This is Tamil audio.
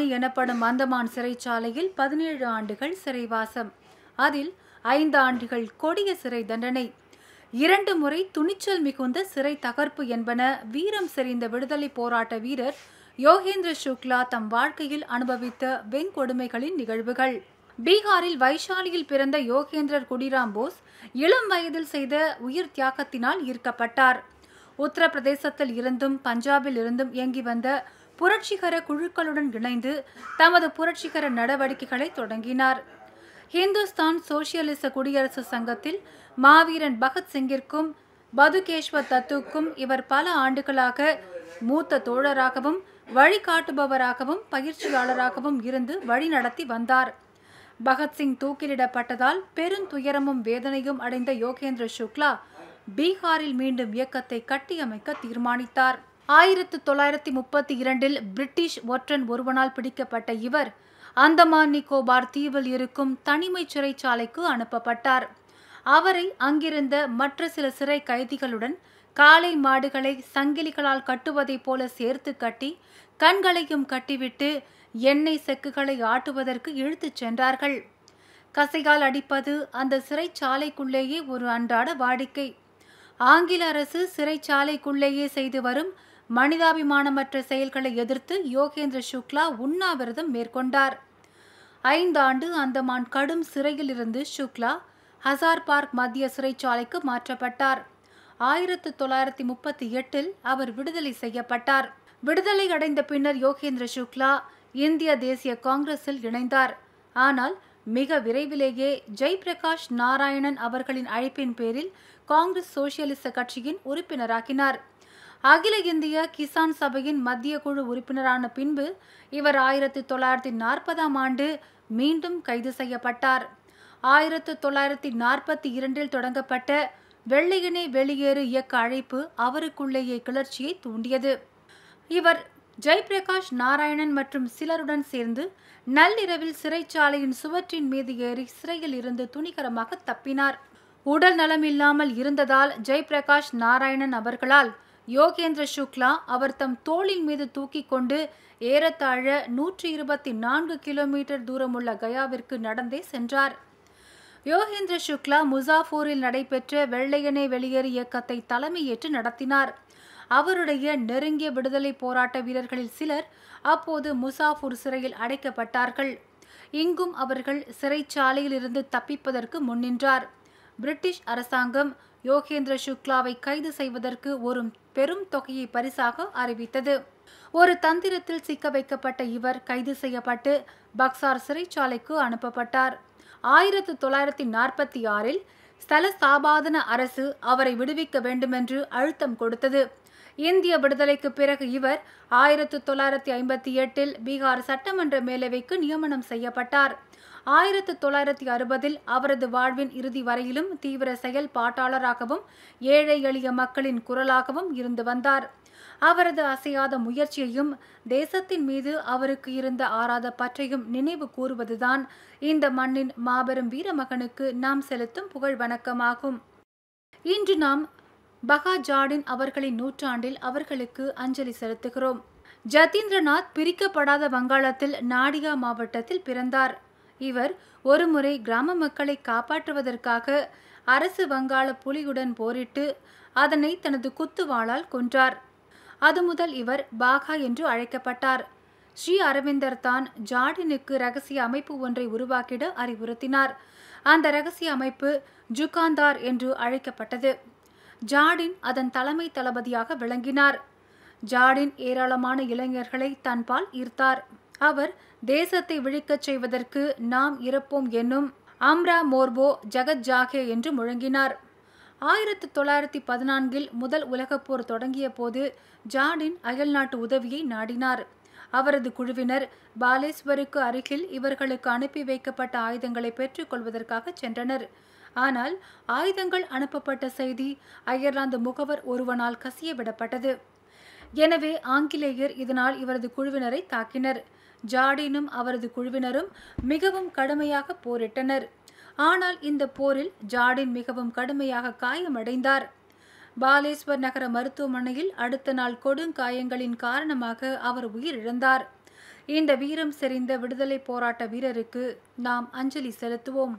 ராணி எனப்படும் அந்தமான் சிறைச்சாலையில் பதினேழு ஆண்டுகள் சிறைவாசம் அதில் ஐந்து ஆண்டுகள் கொடிய சிறை தண்டனை இரண்டு முறை துணிச்சல் மிகுந்த சிறை தகர்ப்பு என்பன வீரம் செறிந்த விடுதலை போராட்ட வீரர் யோகேந்திர சுக்லா தம் வாழ்க்கையில் அனுபவித்த வெண்கொடுமைகளின் நிகழ்வுகள் பீகாரில் வைஷாலியில் பிறந்த யோகேந்திரர் குடிராம் போஸ் இளம் வயதில் செய்த உயிர் தியாகத்தினால் ஈர்க்கப்பட்டார் உத்தரப்பிரதேசத்தில் இருந்தும் பஞ்சாபில் இருந்தும் இயங்கி வந்த புரட்சிகர குழுக்களுடன் இணைந்து தமது புரட்சிகர நடவடிக்கைகளை தொடங்கினார் இந்துஸ்தான் சோசியலிச குடியரசு சங்கத்தில் மாவீரன் பகத்சிங்கிற்கும் பதுகேஷ்வர் தத்துக்கும் இவர் பல ஆண்டுகளாக மூத்த தோழராகவும் வழிகாட்டுபவராகவும் பயிற்சியாளராகவும் இருந்து வழிநடத்தி வந்தார் பகத்சிங் தூக்கிலிடப்பட்டதால் பெருந்துயரமும் வேதனையும் அடைந்த யோகேந்திர சுக்லா பீகாரில் மீண்டும் இயக்கத்தை கட்டியமைக்க தீர்மானித்தார் ஆயிரத்து தொள்ளாயிரத்தி முப்பத்தி இரண்டில் பிரிட்டிஷ் ஒற்றன் ஒருவனால் பிடிக்கப்பட்ட இவர் அந்தமான் நிக்கோபார் தீவில் இருக்கும் தனிமை சிறைச்சாலைக்கு அனுப்பப்பட்டார் அவரை அங்கிருந்த மற்ற சில சிறை கைதிகளுடன் காளை மாடுகளை சங்கிலிகளால் கட்டுவதைப் போல சேர்த்து கட்டி கண்களையும் கட்டிவிட்டு எண்ணெய் செக்குகளை ஆட்டுவதற்கு இழுத்துச் சென்றார்கள் கசையால் அடிப்பது அந்த சிறைச்சாலைக்குள்ளேயே ஒரு அன்றாட வாடிக்கை ஆங்கில அரசு சிறைச்சாலைக்குள்ளேயே செய்து வரும் மனிதாபிமானமற்ற செயல்களை எதிர்த்து யோகேந்திர சுக்லா உண்ணாவிரதம் மேற்கொண்டார் ஐந்தாண்டு அந்தமான் கடும் சிறையிலிருந்து சுக்லா ஹசார் பார்க் மத்திய சிறைச்சாலைக்கு மாற்றப்பட்டார் ஆயிரத்து தொள்ளாயிரத்தி முப்பத்தி எட்டில் அவர் விடுதலை செய்யப்பட்டார் விடுதலை அடைந்த பின்னர் யோகேந்திர சுக்லா இந்திய தேசிய காங்கிரஸில் இணைந்தார் ஆனால் மிக விரைவிலேயே ஜெய்பிரகாஷ் நாராயணன் அவர்களின் அழைப்பின் பேரில் காங்கிரஸ் சோசியலிச கட்சியின் உறுப்பினராக்கினார் அகில இந்திய கிசான் சபையின் மத்திய குழு உறுப்பினரான பின்பு இவர் ஆயிரத்தி தொள்ளாயிரத்தி நாற்பதாம் ஆண்டு மீண்டும் கைது செய்யப்பட்டார் ஆயிரத்து தொள்ளாயிரத்தி நாற்பத்தி இரண்டில் தொடங்கப்பட்ட வெள்ளையினை வெளியேறு இயக்க அழைப்பு அவருக்குள்ளேயே கிளர்ச்சியை தூண்டியது இவர் ஜெயபிரகாஷ் நாராயணன் மற்றும் சிலருடன் சேர்ந்து நள்ளிரவில் சிறைச்சாலையின் சுவற்றின் மீது ஏறி சிறையில் இருந்து துணிகரமாக தப்பினார் உடல் நலமில்லாமல் இருந்ததால் ஜெயபிரகாஷ் நாராயணன் அவர்களால் யோகேந்திர சுக்லா அவர் தம் தோளின் மீது தூக்கி கொண்டு ஏறத்தாழ நூற்றி இருபத்தி நான்கு கிலோமீட்டர் தூரமுள்ள கயாவிற்கு நடந்தே சென்றார் யோகேந்திர சுக்லா முசாஃபூரில் நடைபெற்ற வெள்ளையனை வெளியேறு இயக்கத்தை தலைமையேற்று நடத்தினார் அவருடைய நெருங்கிய விடுதலை போராட்ட வீரர்களில் சிலர் அப்போது முசாஃபூர் சிறையில் அடைக்கப்பட்டார்கள் இங்கும் அவர்கள் சிறைச்சாலையில் இருந்து தப்பிப்பதற்கு முன்னின்றார் பிரிட்டிஷ் அரசாங்கம் யோகேந்திர சுக்லாவை கைது செய்வதற்கு ஒரு பெரும் தொகையை பரிசாக அறிவித்தது ஒரு தந்திரத்தில் சிக்க வைக்கப்பட்ட இவர் கைது செய்யப்பட்டு பக்சார் சிறைச்சாலைக்கு அனுப்பப்பட்டார் ஆயிரத்து தொள்ளாயிரத்தி நாற்பத்தி ஆறில் ஸ்தல சாபாதன அரசு அவரை விடுவிக்க வேண்டுமென்று அழுத்தம் கொடுத்தது இந்திய விடுதலைக்கு பிறகு இவர் ஆயிரத்து தொள்ளாயிரத்தி ஐம்பத்தி எட்டில் பீகார் சட்டமன்ற மேலவைக்கு நியமனம் செய்யப்பட்டார் ஆயிரத்து தொள்ளாயிரத்தி அறுபதில் அவரது வாழ்வின் இறுதி வரையிலும் தீவிர செயல்பாட்டாளராகவும் ஏழை எளிய மக்களின் குரலாகவும் இருந்து வந்தார் அவரது அசையாத முயற்சியையும் தேசத்தின் மீது அவருக்கு இருந்த ஆறாத பற்றையும் நினைவு கூறுவதுதான் இந்த மண்ணின் மாபெரும் வீரமகனுக்கு நாம் செலுத்தும் புகழ் வணக்கமாகும் இன்று நாம் பகா ஜாடின் அவர்களின் நூற்றாண்டில் அவர்களுக்கு அஞ்சலி செலுத்துகிறோம் ஜதீந்திரநாத் பிரிக்கப்படாத வங்காளத்தில் நாடியா மாவட்டத்தில் பிறந்தார் இவர் ஒருமுறை கிராம மக்களை காப்பாற்றுவதற்காக அரசு வங்காள புலியுடன் போரிட்டு அதனை தனது குத்துவாளால் கொன்றார் அது முதல் இவர் பாகா என்று அழைக்கப்பட்டார் ஸ்ரீ அரவிந்தர் தான் ஜார்டினுக்கு ரகசிய அமைப்பு ஒன்றை உருவாக்கிட அறிவுறுத்தினார் அந்த ரகசிய அமைப்பு ஜுகாந்தார் என்று அழைக்கப்பட்டது ஜாடின் அதன் தலைமை தளபதியாக விளங்கினார் ஜாடின் ஏராளமான இளைஞர்களை தன்பால் ஈர்த்தார் அவர் தேசத்தை விழிக்கச் செய்வதற்கு நாம் இறப்போம் என்னும் ஆம்ரா மோர்போ ஜகத் ஜாகே என்று முழங்கினார் ஆயிரத்தி தொள்ளாயிரத்தி பதினான்கில் முதல் உலகப்போர் தொடங்கிய போது ஜாடின் அயல்நாட்டு உதவியை நாடினார் அவரது குழுவினர் பாலேஸ்வருக்கு அருகில் இவர்களுக்கு அனுப்பி வைக்கப்பட்ட ஆயுதங்களை பெற்றுக்கொள்வதற்காக சென்றனர் ஆனால் ஆயுதங்கள் அனுப்பப்பட்ட செய்தி அயர்லாந்து முகவர் ஒருவனால் கசியவிடப்பட்டது எனவே ஆங்கிலேயர் இதனால் இவரது குழுவினரை தாக்கினர் ஜாடினும் அவரது குழுவினரும் மிகவும் கடுமையாக போரிட்டனர் ஆனால் இந்த போரில் ஜாடின் மிகவும் கடுமையாக காயமடைந்தார் பாலேஸ்வர் நகர மருத்துவமனையில் அடுத்த நாள் கொடுங்காயங்களின் காரணமாக அவர் உயிரிழந்தார் இந்த வீரம் செறிந்த விடுதலை போராட்ட வீரருக்கு நாம் அஞ்சலி செலுத்துவோம்